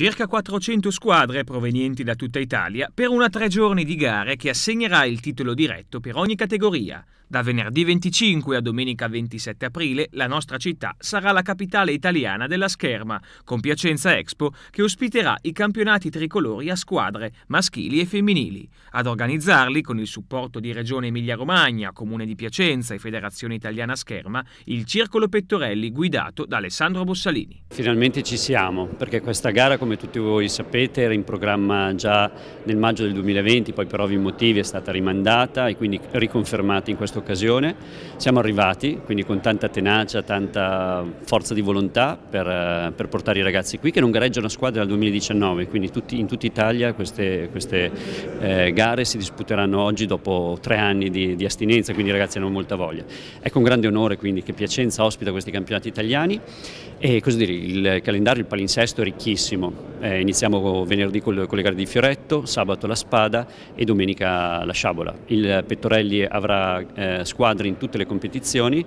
Circa 400 squadre provenienti da tutta Italia per una tre giorni di gare che assegnerà il titolo diretto per ogni categoria, da venerdì 25 a domenica 27 aprile la nostra città sarà la capitale italiana della scherma, con Piacenza Expo che ospiterà i campionati tricolori a squadre, maschili e femminili. Ad organizzarli, con il supporto di Regione Emilia-Romagna, Comune di Piacenza e Federazione Italiana Scherma, il Circolo Pettorelli guidato da Alessandro Bossalini. Finalmente ci siamo, perché questa gara, come tutti voi sapete, era in programma già nel maggio del 2020, poi per ovvi motivi è stata rimandata e quindi riconfermata in questo questa occasione. Siamo arrivati, quindi con tanta tenacia, tanta forza di volontà per, eh, per portare i ragazzi qui che non gareggiano una squadra dal 2019, quindi tutti, in tutta Italia queste, queste eh, gare si disputeranno oggi dopo tre anni di, di astinenza, quindi i ragazzi hanno molta voglia. È con grande onore quindi che Piacenza ospita questi campionati italiani e dire, il calendario, il palinsesto è ricchissimo eh, iniziamo venerdì con, con le gare di Fioretto, sabato la spada e domenica la sciabola. Il Pettorelli avrà eh, squadre in tutte le competizioni,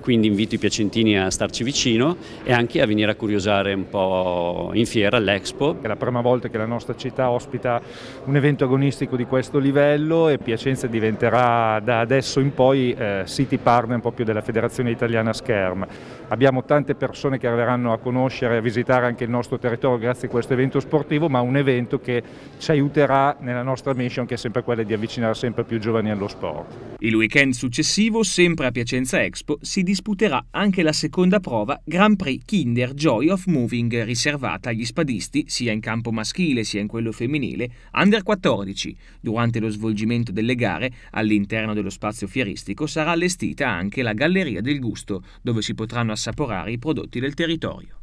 quindi invito i piacentini a starci vicino e anche a venire a curiosare un po' in fiera all'Expo. È la prima volta che la nostra città ospita un evento agonistico di questo livello e Piacenza diventerà da adesso in poi eh, city partner proprio della Federazione Italiana Scherm. Abbiamo tante persone che arriveranno a conoscere e a visitare anche il nostro territorio grazie a questo evento sportivo, ma un evento che ci aiuterà nella nostra mission che è sempre quella di avvicinare sempre più giovani allo sport. Il weekend successivo, sempre a Piacenza Expo, si disputerà anche la seconda prova Grand Prix Kinder Joy of Moving riservata agli spadisti sia in campo maschile sia in quello femminile, under 14. Durante lo svolgimento delle gare, all'interno dello spazio fieristico sarà allestita anche la Galleria del Gusto, dove si potranno assaporare i prodotti del territorio.